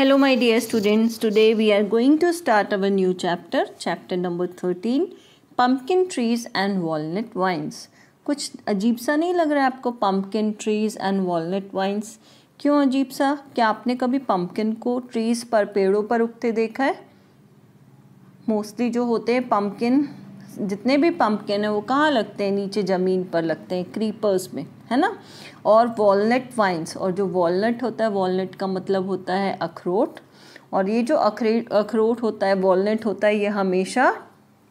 Hello my dear students today we are going to start our new chapter chapter number thirteen pumpkin trees and Walnut vines कुछ अजीब सा नहीं लग रहा है आपको pumpkin trees and walnut vines क्यों अजीब सा क्या आपने कभी पम्पकिन को ट्रीज़ पर पेड़ों पर उगते देखा है मोस्टली जो होते हैं पम्पकिन जितने भी पम्पकिन हैं वो कहाँ लगते हैं नीचे ज़मीन पर लगते हैं क्रीपर्स में है ना और वॉलनट वाइन्स और जो वॉलनट होता है वॉलनट का मतलब होता है अखरोट और ये जो अखरे अखरोट होता है वॉलनट होता है ये हमेशा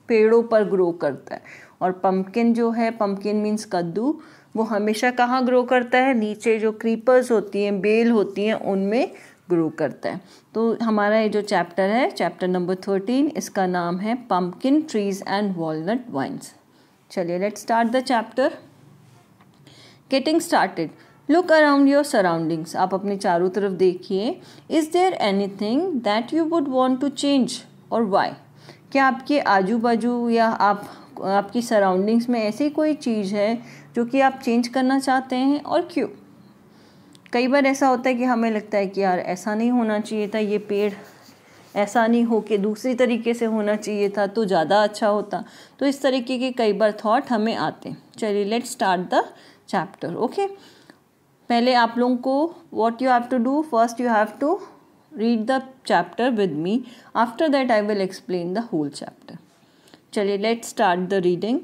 पेड़ों पर ग्रो करता है और पम्पकिन जो है पम्पकिन मीन्स कद्दू वो हमेशा कहाँ ग्रो करता है नीचे जो क्रीपर्स होती हैं बेल होती हैं उनमें ग्रो करता है तो हमारा ये जो चैप्टर है चैप्टर नंबर थर्टीन इसका नाम है pumpkin trees and walnut vines चलिए let start the chapter getting started look around your surroundings आप अपने चारों तरफ देखिए is there anything that you would want to change और वाई क्या आपके आजू बाजू या आप आपकी सराउंडिंग्स में ऐसी कोई चीज़ है जो कि आप चेंज करना चाहते हैं और क्यों कई बार ऐसा होता है कि हमें लगता है कि यार ऐसा नहीं होना चाहिए था ये पेड़ ऐसा नहीं हो के दूसरी तरीके से होना चाहिए था तो ज़्यादा अच्छा होता तो इस तरीके के कई बार थॉट हमें आते चलिए let start the chapter okay पहले आप what you have to do first you have to read the chapter with me after that I will explain the whole chapter चलिए let's start the reading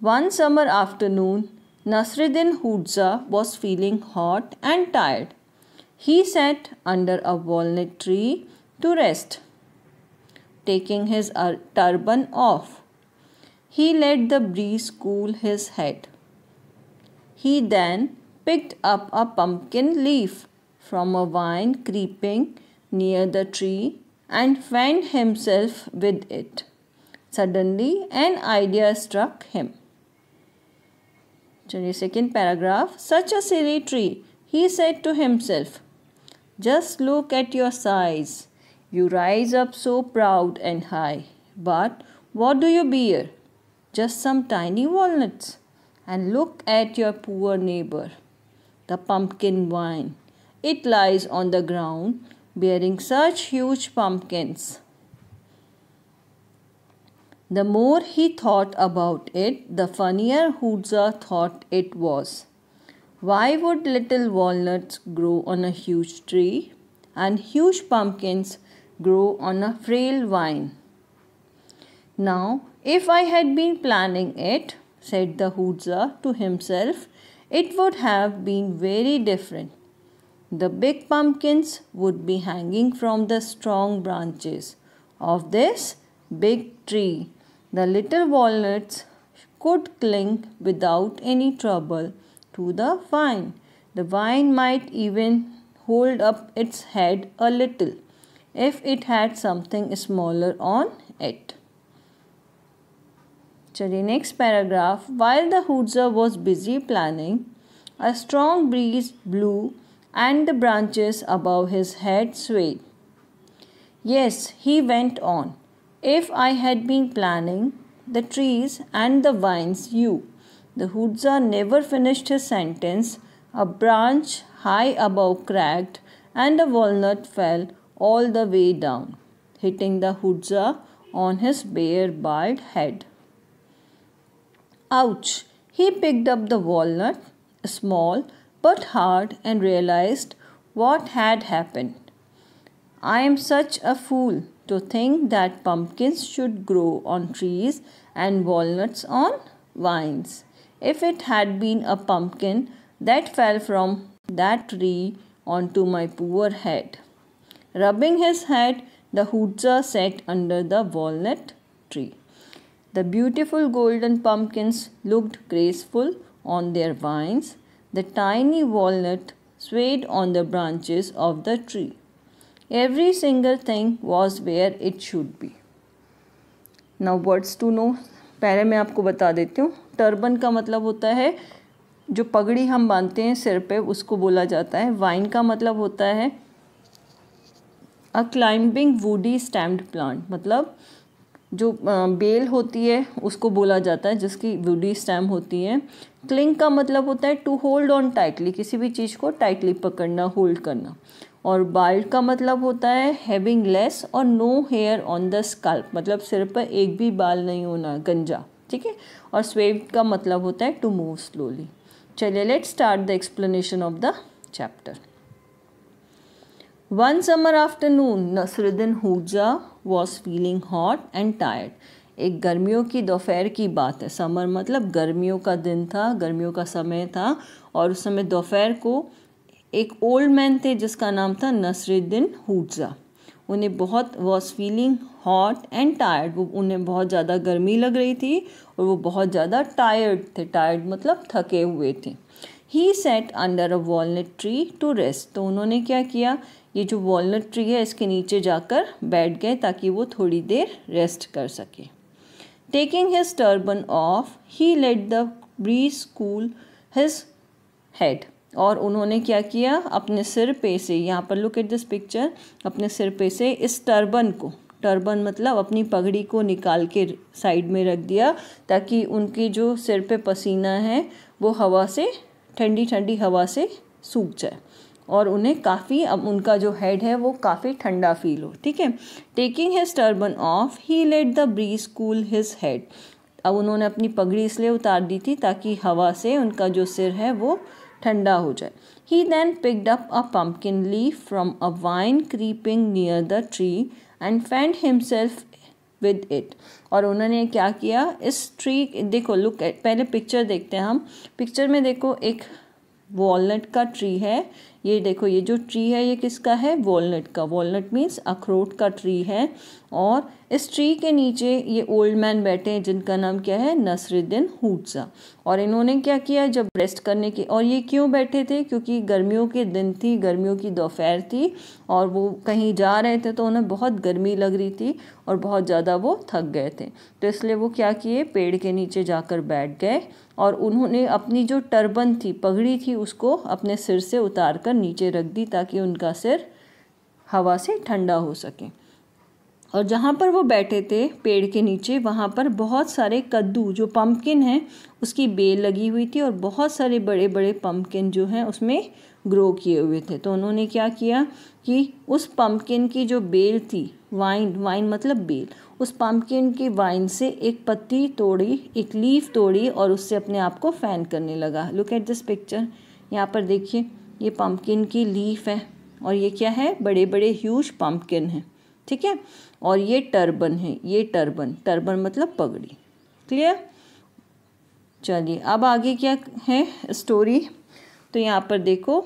one summer afternoon Nasruddin Hudza was feeling hot and tired he sat under a walnut tree to rest taking his uh, turban off he let the breeze cool his head he then picked up a pumpkin leaf from a vine creeping near the tree and fanned himself with it. Suddenly, an idea struck him. second paragraph Such a silly tree, he said to himself. Just look at your size. You rise up so proud and high. But what do you bear? Just some tiny walnuts and look at your poor neighbor, the pumpkin vine. It lies on the ground bearing such huge pumpkins. The more he thought about it, the funnier Hootza thought it was. Why would little walnuts grow on a huge tree and huge pumpkins grow on a frail vine? Now, if I had been planning it, said the Hoodza to himself, it would have been very different. The big pumpkins would be hanging from the strong branches of this big tree. The little walnuts could cling without any trouble to the vine. The vine might even hold up its head a little if it had something smaller on it. The next paragraph. While the Hoodzer was busy planning, a strong breeze blew and the branches above his head swayed. Yes, he went on. If I had been planning the trees and the vines, you. The Hoodza never finished his sentence. A branch high above cracked and a walnut fell all the way down, hitting the Hoodza on his bare bald head. Ouch! He picked up the walnut, small but hard, and realized what had happened. I am such a fool to think that pumpkins should grow on trees and walnuts on vines. If it had been a pumpkin that fell from that tree onto my poor head. Rubbing his head, the hootzer sat under the walnut tree. The beautiful golden pumpkins looked graceful on their vines. The tiny walnut swayed on the branches of the tree. Every single thing was where it should be. Now words to know. पहले मैं आपको बता देती हूँ turban का मतलब होता है जो पगड़ी हम बांधते हैं सिर पे उसको बोला जाता है वाइन का मतलब होता है a climbing woody stemmed plant मतलब जो बेल होती है उसको बोला जाता है जिसकी वुडी स्टैम होती है क्लिंग का मतलब होता है टू होल्ड ऑन टाइटली किसी भी चीज़ को टाइटली पकड़ना होल्ड करना और बाल्ड का मतलब होता है हैविंग लेस और no hair on the scalp मतलब सिर पर एक भी बाल नहीं होना गंजा ठीक है और स्वेव का मतलब होता है टू मूव स्लोली चलिए let start the explanation of the chapter one summer afternoon Nasruddin Hodja was feeling hot and tired एक गर्मियों की दोपहर की बात है समर मतलब गर्मियों का दिन था गर्मियों का समय था और उस समय दोपहर को एक ओल्ड मैन थे जिसका नाम था नसरुद्दीन हुजा उन्हें बहुत was feeling hot and tired वो उन्हें बहुत ज़्यादा गर्मी लग रही थी और वो बहुत ज़्यादा टायर्ड थे टायर्ड मतलब थके हुए थे he sat under a walnut tree to rest तो उन्होंने क्या किया ये जो वॉलट ट्री है इसके नीचे जाकर बैठ गए ताकि वो थोड़ी देर रेस्ट कर सके taking his turban off he let the breeze cool his head और उन्होंने क्या किया अपने सिर पे से यहाँ पर लुक एट दिस पिक्चर अपने सिर पे से इस टर्बन को टर्बन मतलब अपनी पगड़ी को निकाल के साइड में रख दिया ताकि उनके जो सिर पे पसीना है वो हवा से ठंडी ठंडी हवा से सूख जाए और उन्हें काफ़ी अब उनका जो हेड है वो काफ़ी ठंडा फील हो ठीक है taking his turban off he let the breeze cool his head अब उन्होंने अपनी पगड़ी इसलिए उतार दी थी ताकि हवा से उनका जो सिर है वो ठंडा हो जाए he then picked up a pumpkin leaf from a vine creeping near the tree and fanned himself with it और उन्होंने क्या किया इस ट्री देखो लुक पहले पिक्चर देखते हैं हम पिक्चर में देखो एक वॉलट का ट्री है ये देखो ये जो ट्री है ये किसका है वॉलनट का वॉलनट मीन्स अखरोट का ट्री है और इस ट्री के नीचे ये ओल्ड मैन बैठे हैं जिनका नाम क्या है नसरुद्दीन हुटजा और इन्होंने क्या किया जब रेस्ट करने के और ये क्यों बैठे थे क्योंकि गर्मियों के दिन थी गर्मियों की दोपहर थी और वो कहीं जा रहे थे तो उन्हें बहुत गर्मी लग रही थी और बहुत ज़्यादा वो थक गए थे तो इसलिए वो क्या किए पेड़ के नीचे जाकर बैठ गए और उन्होंने अपनी जो टर्बन थी पगड़ी थी उसको अपने सिर से उतार कर नीचे रख दी ताकि उनका सिर हवा से ठंडा हो सके और जहाँ पर वो बैठे थे पेड़ के नीचे वहाँ पर बहुत सारे कद्दू जो पम्पकिन हैं उसकी बेल लगी हुई थी और बहुत सारे बड़े बड़े पम्पकिन जो हैं उसमें ग्रो किए हुए थे तो उन्होंने क्या किया कि उस पम्पकिन की जो बेल थी वाइन वाइन मतलब बेल उस पम्पकिन की वाइन से एक पत्ती तोड़ी एक लीफ तोड़ी और उससे अपने आप को फ़ैन करने लगा लुक एट दिस पिक्चर यहाँ पर देखिए ये पम्पकिन की लीफ है और ये क्या है बड़े बड़े ह्यूज पम्पकिन हैं ठीक है और ये टर्बन है ये टर्बन टर्बन मतलब पगड़ी क्लियर चलिए अब आगे क्या है स्टोरी तो यहाँ पर देखो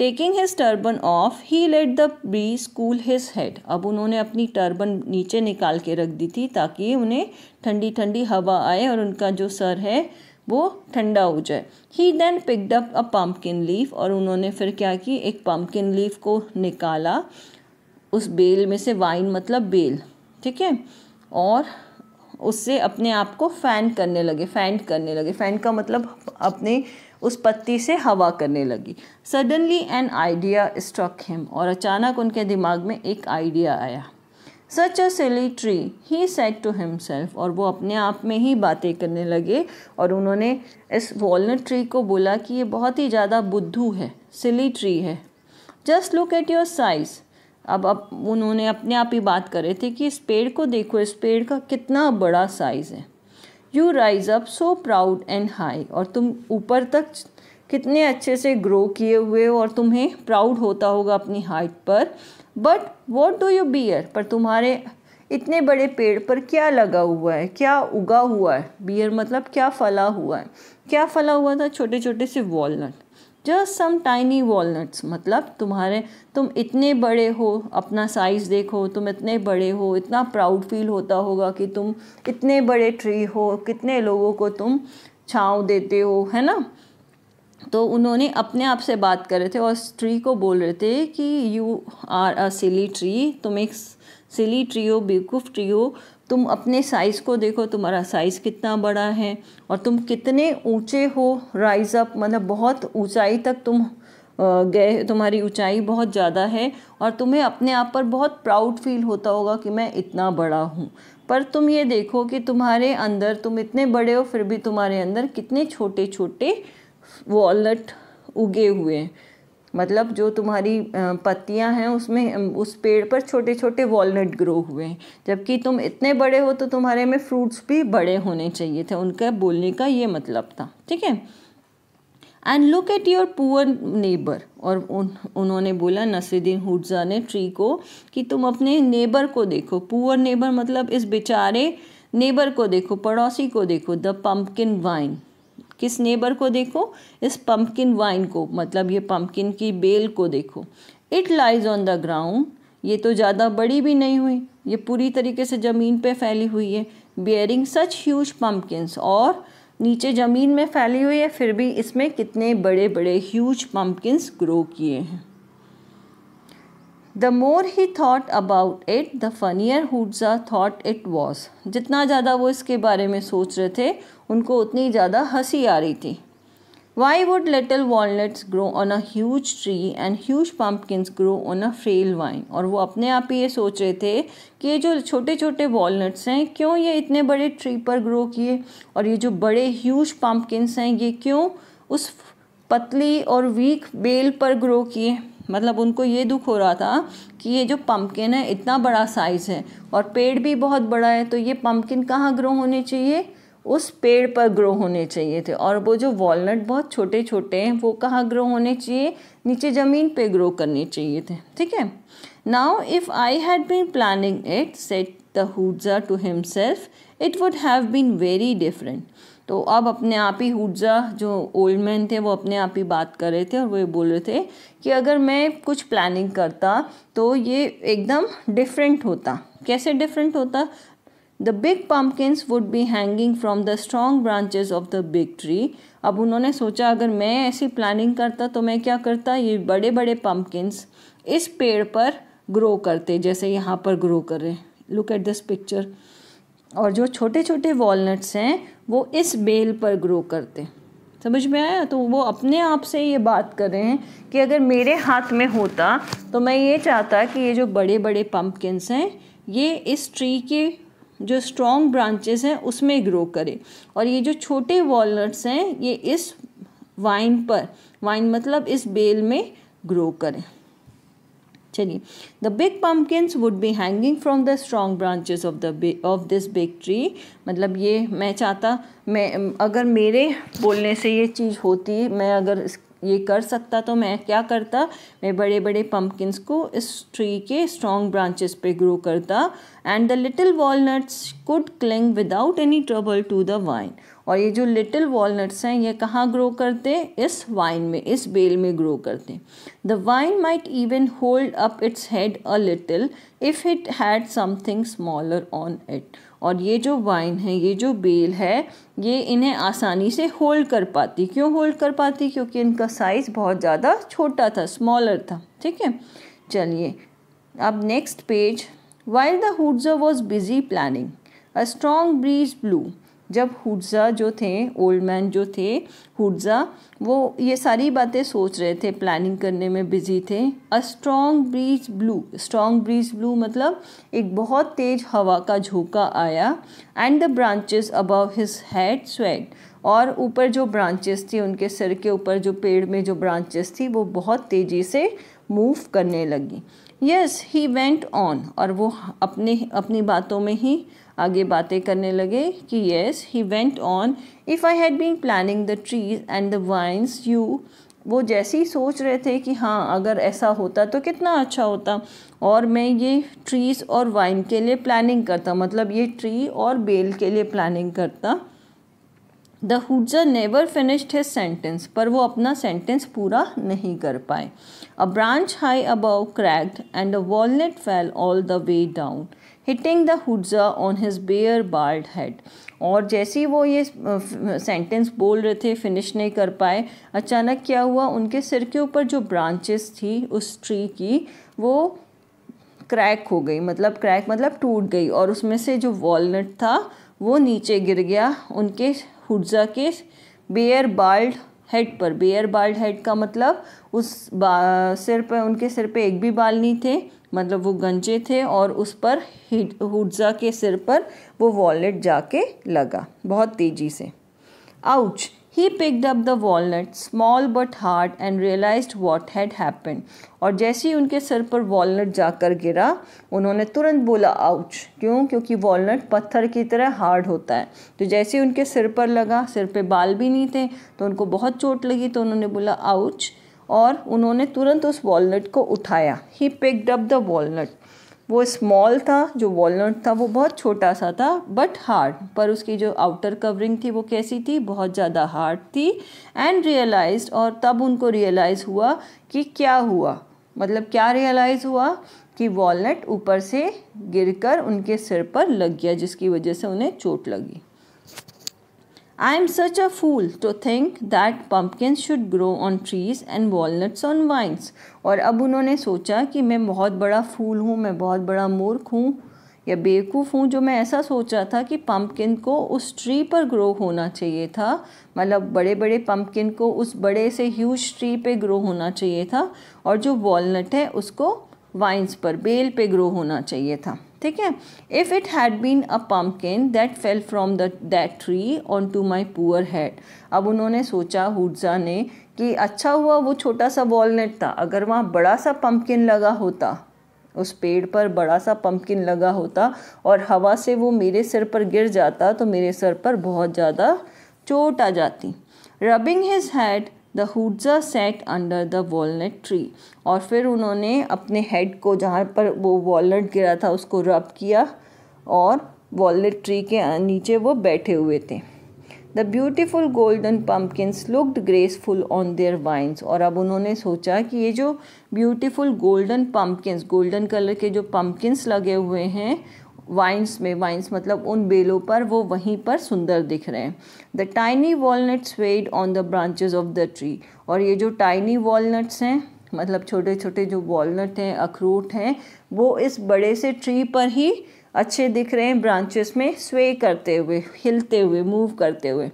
taking his turban off he let the बी स्कूल हिज हेड अब उन्होंने अपनी टर्बन नीचे निकाल के रख दी थी ताकि उन्हें ठंडी ठंडी हवा आए और उनका जो सर है वो ठंडा हो जाए he then picked up a pumpkin leaf और उन्होंने फिर क्या की एक पम्पकिन लीफ को निकाला उस बेल में से वाइन मतलब बेल ठीक है और उससे अपने आप को फैन करने लगे फैन करने लगे फैन का मतलब अपने उस पत्ती से हवा करने लगी suddenly an idea struck him और अचानक उनके दिमाग में एक आइडिया आया such a silly tree he said to himself और वो अपने आप में ही बातें करने लगे और उन्होंने इस वॉलट ट्री को बोला कि ये बहुत ही ज़्यादा बुद्धू है सिली ट्री है just look at your size अब अब उन्होंने अपने आप ही बात करे थे कि इस पेड़ को देखो इस पेड़ का कितना बड़ा साइज़ है you rise up so proud and high और तुम ऊपर तक कितने अच्छे से ग्रो किए हुए हो और तुम्हें प्राउड होता होगा अपनी हाइट पर but what do you bear पर तुम्हारे इतने बड़े पेड़ पर क्या लगा हुआ है क्या उगा हुआ है बियर मतलब क्या फला हुआ है क्या फला हुआ था छोटे छोटे से walnut just some tiny walnuts मतलब तुम्हारे तुम इतने बड़े हो अपना साइज़ देखो तुम इतने बड़े हो इतना प्राउड फील होता होगा कि तुम इतने बड़े ट्री हो कितने लोगों को तुम छाँव देते हो है ना तो उन्होंने अपने आप से बात कर रहे थे और उस ट्री को बोल रहे थे कि you are a silly tree तुम एक सिली ट्री हो बेवकूफ़ ट्री हो तुम अपने साइज़ को देखो तुम्हारा साइज़ कितना बड़ा है और तुम कितने ऊंचे हो राइज अप मतलब बहुत ऊंचाई तक तुम गए तुम्हारी ऊंचाई बहुत ज़्यादा है और तुम्हें अपने आप पर बहुत प्राउड फील होता होगा कि मैं इतना बड़ा हूँ पर तुम ये देखो कि तुम्हारे अंदर तुम इतने बड़े हो फिर भी तुम्हारे अंदर कितने छोटे छोटे वॉलट उगे हुए हैं मतलब जो तुम्हारी पत्तियां हैं उसमें उस पेड़ पर छोटे छोटे वॉलनट ग्रो हुए हैं जबकि तुम इतने बड़े हो तो तुम्हारे में फ्रूट्स भी बड़े होने चाहिए थे उनका बोलने का ये मतलब था ठीक है and look at your poor neighbour और उन उन्होंने बोला नसरुद्दीन हुडजा ने ट्री को कि तुम अपने नेबर को देखो पुअर नेबर मतलब इस बेचारे नेबर को देखो पड़ोसी को देखो द पम्पकिन वाइन किस नेबर को देखो इस पम्पकिन वाइन को मतलब ये पम्पकिन की बेल को देखो it lies on the ground ये तो ज़्यादा बड़ी भी नहीं हुई ये पूरी तरीके से ज़मीन पे फैली हुई है बियरिंग सच ह्यूज पम्पकिनस और नीचे ज़मीन में फैली हुई है फिर भी इसमें कितने बड़े बड़े ह्यूज पम्पकिनस ग्रो किए हैं the more he thought about it the funnier Hodja thought it was जितना ज़्यादा वो इसके बारे में सोच रहे थे उनको उतनी ज़्यादा हंसी आ रही थी why would little walnuts grow on a huge tree and huge pumpkins grow on a frail vine और वो अपने आप ही ये सोच रहे थे कि ये जो छोटे छोटे वॉलट्स हैं क्यों ये इतने बड़े ट्री पर ग्रो किए और ये जो बड़े ह्यूज पम्पकिन्स हैं ये क्यों उस पतली और वीक बेल पर ग्रो किए मतलब उनको ये दुख हो रहा था कि ये जो पम्पकिन है इतना बड़ा साइज़ है और पेड़ भी बहुत बड़ा है तो ये पम्पकिन कहाँ ग्रो होने चाहिए उस पेड़ पर ग्रो होने चाहिए थे और वो जो वॉलनट बहुत छोटे छोटे हैं वो कहाँ ग्रो होने चाहिए नीचे ज़मीन पे ग्रो करने चाहिए थे ठीक है now if I had been planning it said the Hodja to himself it would have been very different तो अब अपने आप ही हुजा जो ओल्ड मैन थे वो अपने आप ही बात कर रहे थे और वो ये बोल रहे थे कि अगर मैं कुछ प्लानिंग करता तो ये एकदम डिफरेंट होता कैसे डिफरेंट होता the big pumpkins would be hanging from the strong branches of the big tree अब उन्होंने सोचा अगर मैं ऐसी प्लानिंग करता तो मैं क्या करता ये बड़े बड़े पम्पकिंस इस पेड़ पर ग्रो करते जैसे यहाँ पर ग्रो कर रहे लुक एट दिस पिक्चर और जो छोटे छोटे वॉलट्स हैं वो इस बेल पर ग्रो करते समझ में आया तो वो अपने आप से ये बात कर रहे हैं कि अगर मेरे हाथ में होता तो मैं ये चाहता कि ये जो बड़े बड़े पम्पकिंस हैं ये इस ट्री के जो स्ट्रॉन्ग ब्रांचेस हैं उसमें ग्रो करे और ये जो छोटे वॉलट्स हैं ये इस वाइन पर वाइन मतलब इस बेल में ग्रो करें चलिए the big pumpkins would be hanging from the strong branches of the of this big tree मतलब ये मैं चाहता मैं अगर मेरे बोलने से ये चीज़ होती मैं अगर इस ये कर सकता तो मैं क्या करता मैं बड़े बड़े पम्पकिन्स को इस ट्री के स्ट्रॉन्ग ब्रांचेस पे ग्रो करता and the little walnuts could cling without any trouble to the vine और ये जो लिटिल वॉलट्स हैं ये कहाँ ग्रो करते इस वाइन में इस बेल में ग्रो करते the vine might even hold up its head a little if it had something smaller on it और ये जो वाइन है ये जो बेल है ये इन्हें आसानी से होल्ड कर पाती क्यों होल्ड कर पाती क्योंकि इनका साइज़ बहुत ज़्यादा छोटा था स्मॉलर था ठीक है चलिए अब next page while the Hodja was busy planning a strong breeze blew जब हुड्ज़ा जो थे ओल्ड मैन जो थे हुडजा वो ये सारी बातें सोच रहे थे प्लानिंग करने में बिजी थे a strong breeze blew strong breeze blew मतलब एक बहुत तेज़ हवा का झोंका आया and the branches above his head swayed और ऊपर जो ब्रांचेस थी उनके सिर के ऊपर जो पेड़ में जो ब्रांचेस थी वो बहुत तेज़ी से मूव करने लगी यस ही वेंट ऑन और वो अपने अपनी बातों में ही आगे बातें करने लगे कि yes he went on if I had been planning the trees and the vines you वो जैसे ही सोच रहे थे कि हाँ अगर ऐसा होता तो कितना अच्छा होता और मैं ये ट्रीज़ और वाइन के लिए प्लानिंग करता मतलब ये ट्री और बेल के लिए प्लानिंग करता द हुजर नेवर फिनिश्ड हिज सेंटेंस पर वो अपना सेंटेंस पूरा नहीं कर पाए a branch high above cracked and a walnut fell all the way down hitting the Hodja on his bare bald head और जैसे ही वो ये सेंटेंस बोल रहे थे फिनिश नहीं कर पाए अचानक क्या हुआ उनके सिर के ऊपर जो ब्रांचेस थी उस ट्री की वो क्रैक हो गई मतलब क्रैक मतलब टूट गई और उसमें से जो वॉलनट था वो नीचे गिर गया उनके हुज़ा के बेयर बाल्ड हेड पर बेयर बाल्ड हेड का मतलब उस सिर पर उनके सिर पे एक भी बाल नहीं थे मतलब वो गंजे थे और उस पर हुडजा के सिर पर वो वॉलेट जाके लगा बहुत तेज़ी से ouch he picked up the walnut small but hard and realize what had happen और जैसे ही उनके सर पर वॉलट जाकर गिरा उन्होंने तुरंत बोला आउच क्यों क्योंकि वॉलट पत्थर की तरह हार्ड होता है तो जैसे ही उनके सिर पर लगा सिर पे बाल भी नहीं थे तो उनको बहुत चोट लगी तो उन्होंने बोला आउच और उन्होंने तुरंत उस वॉलट को उठाया he picked up the walnut वो स्मॉल था जो वॉलनट था वो बहुत छोटा सा था बट हार्ड पर उसकी जो आउटर कवरिंग थी वो कैसी थी बहुत ज़्यादा हार्ड थी एंड रियलाइज और तब उनको रियलाइज़ हुआ कि क्या हुआ मतलब क्या रियलाइज़ हुआ कि वॉलनट ऊपर से गिरकर उनके सिर पर लग गया जिसकी वजह से उन्हें चोट लगी I am such a fool to think that pumpkins should grow on trees and walnuts on vines. और अब उन्होंने सोचा कि मैं बहुत बड़ा फूल हूँ मैं बहुत बड़ा मूर्ख हूँ या बेवकूफ़ हूँ जो मैं ऐसा सोच रहा था कि पम्पकिन को उस ट्री पर ग्रो होना चाहिए था मतलब बड़े बड़े पम्पकिन को उस बड़े से ह्यूज ट्री पे ग्रो होना चाहिए था और जो वॉलनट है उसको वाइन्स पर बेल पे ग्रो होना चाहिए था ठीक है if it had been a pumpkin that fell from the that tree on to my poor head अब उन्होंने सोचा हुडजा ने कि अच्छा हुआ वो छोटा सा वॉलनट था अगर वहाँ बड़ा सा पम्पकिन लगा होता उस पेड़ पर बड़ा सा पम्पकिन लगा होता और हवा से वो मेरे सिर पर गिर जाता तो मेरे सिर पर बहुत ज़्यादा चोट आ जाती rubbing his head the Hodja sat under the walnut tree और फिर उन्होंने अपने हेड को जहाँ पर वो वॉलट गिरा था उसको रब किया और वॉलट ट्री के नीचे वो बैठे हुए थे the beautiful golden pumpkins looked graceful on their vines और अब उन्होंने सोचा कि ये जो beautiful golden pumpkins golden colour के जो पम्पकिन्स लगे हुए हैं वाइन्स में वाइन्स मतलब उन बेलों पर वो वहीं पर सुंदर दिख रहे हैं the tiny walnuts waved on the branches of the tree और ये जो टाइनी वॉलट्स हैं मतलब छोटे छोटे जो वॉलट हैं अखरूट हैं वो इस बड़े से ट्री पर ही अच्छे दिख रहे हैं ब्रांचेस में स्वे करते हुए हिलते हुए मूव करते हुए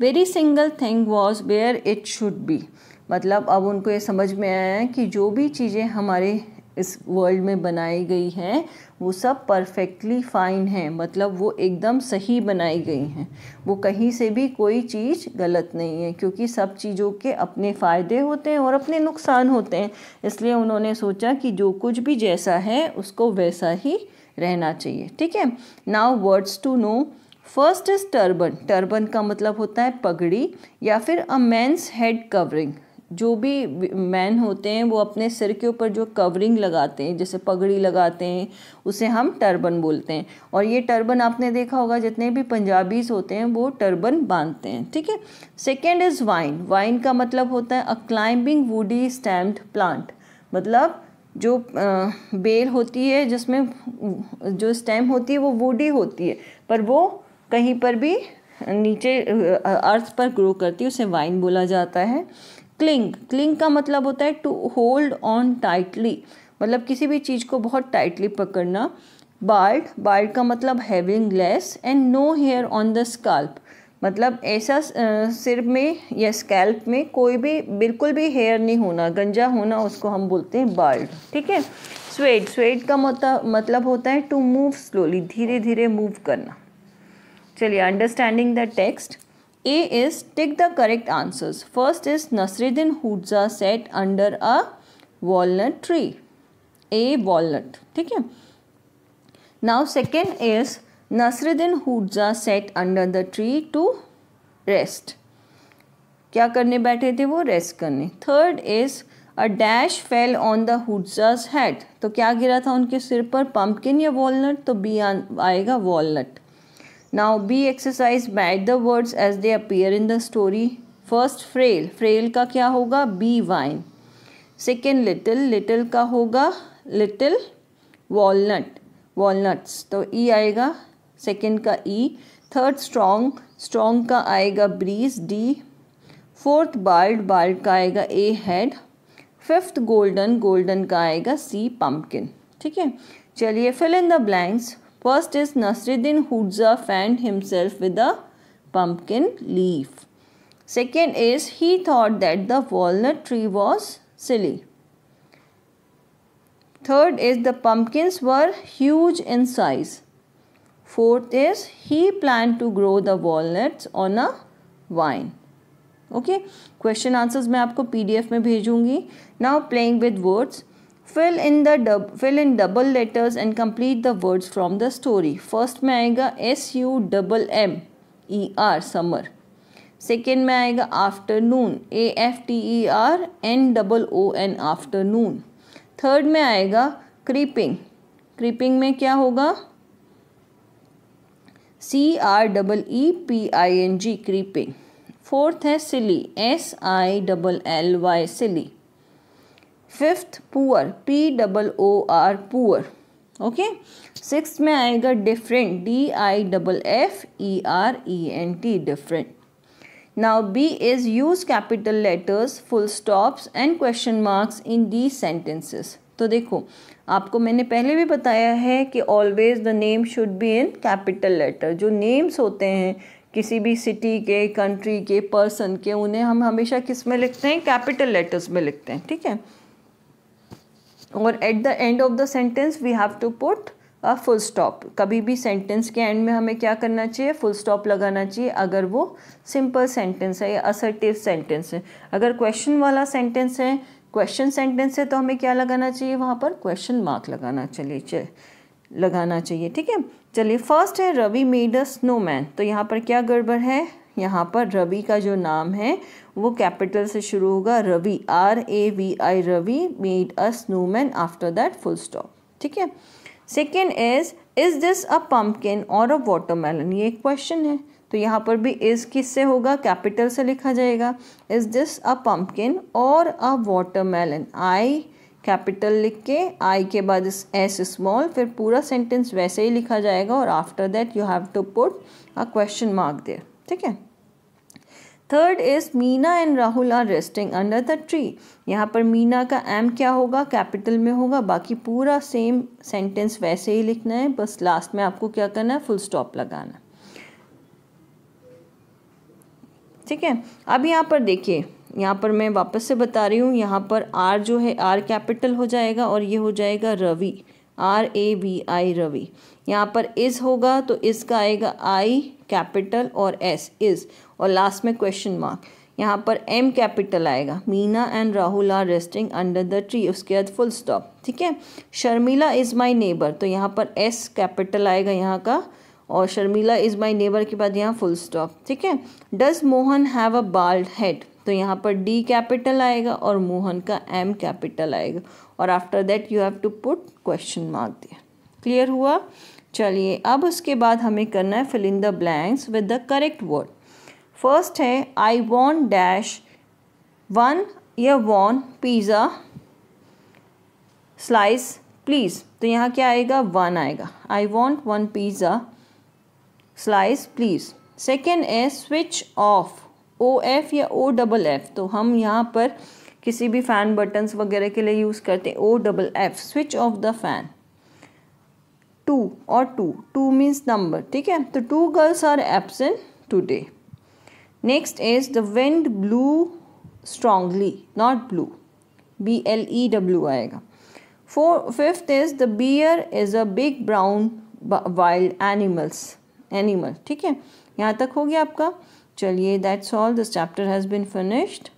every single thing was where it should be मतलब अब उनको ये समझ में आया है कि जो भी चीज़ें हमारे इस वर्ल्ड में बनाई गई हैं वो सब परफेक्टली फ़ाइन हैं मतलब वो एकदम सही बनाई गई हैं वो कहीं से भी कोई चीज़ गलत नहीं है क्योंकि सब चीज़ों के अपने फ़ायदे होते हैं और अपने नुकसान होते हैं इसलिए उन्होंने सोचा कि जो कुछ भी जैसा है उसको वैसा ही रहना चाहिए ठीक है now words to know first is turban turban का मतलब होता है पगड़ी या फिर अ मैंस हेड कवरिंग जो भी मैन होते हैं वो अपने सिर के ऊपर जो कवरिंग लगाते हैं जैसे पगड़ी लगाते हैं उसे हम टर्बन बोलते हैं और ये टर्बन आपने देखा होगा जितने भी पंजाबीज होते हैं वो टर्बन बांधते हैं ठीक है सेकेंड इज़ वाइन वाइन का मतलब होता है a climbing woody stemmed plant मतलब जो बेल होती है जिसमें जो स्टेम होती है वो वुडी होती है पर वो कहीं पर भी नीचे अर्थ पर ग्रो करती है उसे वाइन बोला जाता है क्लिंग क्लिंग का मतलब होता है टू होल्ड ऑन टाइटली मतलब किसी भी चीज़ को बहुत टाइटली पकड़ना बार्ड बार्ड का मतलब having less and no hair on the scalp मतलब ऐसा सिर में या स्कैल्प में कोई भी बिल्कुल भी हेयर नहीं होना गंजा होना उसको हम बोलते हैं बाल्ड ठीक है स्वेट स्वेट का मतलब होता है टू मूव स्लोली धीरे धीरे मूव करना चलिए understanding the text A is take the correct answers. First is Nasruddin Hoodza sat under a walnut tree. A walnut. ठीक है Now second is Nasruddin Hoodza sat under the tree to rest. क्या करने बैठे थे वो rest करने Third is a dash fell on the Hodja's head तो क्या गिरा था उनके सिर पर पम्पकिन या वॉलनट तो बी आएगा walnut now B exercise match the words as they appear in the story first frail frail का क्या होगा B vine second little little का होगा लिटिल वॉलनट वॉलनट्स तो ई e आएगा सेकेंड का ई थर्ड स्ट्रॉन्ग स्ट्रोंग का आएगा breeze D fourth bald bald का आएगा A head fifth golden golden का आएगा सी पम्पकिन ठीक है चलिए fill in the blanks First is Nasruddin Hudza fanned himself with a pumpkin leaf. Second is he thought that the walnut tree was silly. Third is the pumpkins were huge in size. Fourth is he planned to grow the walnuts on a vine. Okay question answers मैं आपको PDF में भेजूंगी Now playing with words. Fill in the fill in double letters and complete the words from the story first में आएगा S U double M E R summer second में आएगा afternoon A F T E R N double O N afternoon third में आएगा creeping creeping में क्या होगा C R double E P I N ji creeping fourth है silly S I double L Y silly fifth poor P double O R poor okay six में आएगा different D I double F E R E N T different now B is use capital letters full stops and question marks in the sentences तो देखो आपको मैंने पहले भी बताया है कि always the name should be in capital letter जो नेम्स होते हैं किसी भी सिटी के कंट्री के पर्सन के उन्हें हम हमेशा किस में लिखते हैं कैपिटल लेटर्स में लिखते हैं ठीक है और at the end of the sentence we have to put a full stop कभी भी सेंटेंस के एंड में हमें क्या करना चाहिए फुल स्टॉप लगाना चाहिए अगर वो सिंपल सेंटेंस है या असर्टिव सेंटेंस है अगर क्वेश्चन वाला सेंटेंस है क्वेश्चन सेंटेंस है तो हमें क्या लगाना चाहिए वहाँ पर क्वेश्चन मार्क लगाना चाहिए लगाना चाहिए ठीक है चलिए फर्स्ट है रवि मेड अ स्नोमैन तो यहाँ पर क्या गड़बड़ है यहाँ पर रवि का जो नाम है वो कैपिटल से शुरू होगा Ravi R A V I Ravi made a snowman after that full stop ठीक है second is is this a pumpkin और अ वाटरमेलन ये एक क्वेश्चन है तो यहाँ पर भी इज़ किससे होगा कैपिटल से लिखा जाएगा इज़ दिस अ पम्पकिन और अ वाटरमेलन आई कैपिटल लिख के आई के बाद इस एस स्मॉल फिर पूरा सेंटेंस वैसे ही लिखा जाएगा और after that you have to put a question mark there ठीक है third is Meena and Rahul are resting under the tree यहाँ पर मीना का एम क्या होगा कैपिटल में होगा बाकी पूरा सेम सेंटेंस वैसे ही लिखना है बस लास्ट में आपको क्या करना है फुल स्टॉप लगाना ठीक है अब यहाँ पर देखिए यहाँ पर मैं वापस से बता रही हूँ यहाँ पर आर जो है आर कैपिटल हो जाएगा और ये हो जाएगा Ravi R A V I Ravi यहाँ पर इस होगा तो इसका आएगा आई कैपिटल और एस इज़ और लास्ट में क्वेश्चन मार्क यहाँ पर एम कैपिटल आएगा Meena and Rahul are resting under the tree उसके बाद फुल स्टॉप ठीक है शर्मिला इज़ माई नेबर तो यहाँ पर एस कैपिटल आएगा यहाँ का और शर्मिला इज़ माई नेबर के बाद यहाँ फुल स्टॉप ठीक है does Mohan have a bald head तो यहाँ पर डी कैपिटल आएगा और मोहन का एम कैपिटल आएगा और after that you have to put question mark दिया क्लियर हुआ चलिए अब उसके बाद हमें करना है filling the blanks with the correct word first है आई वॉन्ट डैश वन या वॉन पिज़्ज़ा स्लाइस प्लीज़ तो यहाँ क्या आएगा वन आएगा I want one pizza slice please second है स्विच ऑफ ओ एफ या ओ डबल एफ तो हम यहाँ पर किसी भी फ़ैन बटन्स वगैरह के लिए यूज़ करते हैं O double F switch off the fan to और टू टू मीन्स नंबर ठीक है तो two girls are absent today next is the wind blew strongly not blue B L E W आएगा four fifth is the bear is a big brown wild animals animal ठीक है यहाँ तक हो गया आपका चलिए that's all this chapter has been finished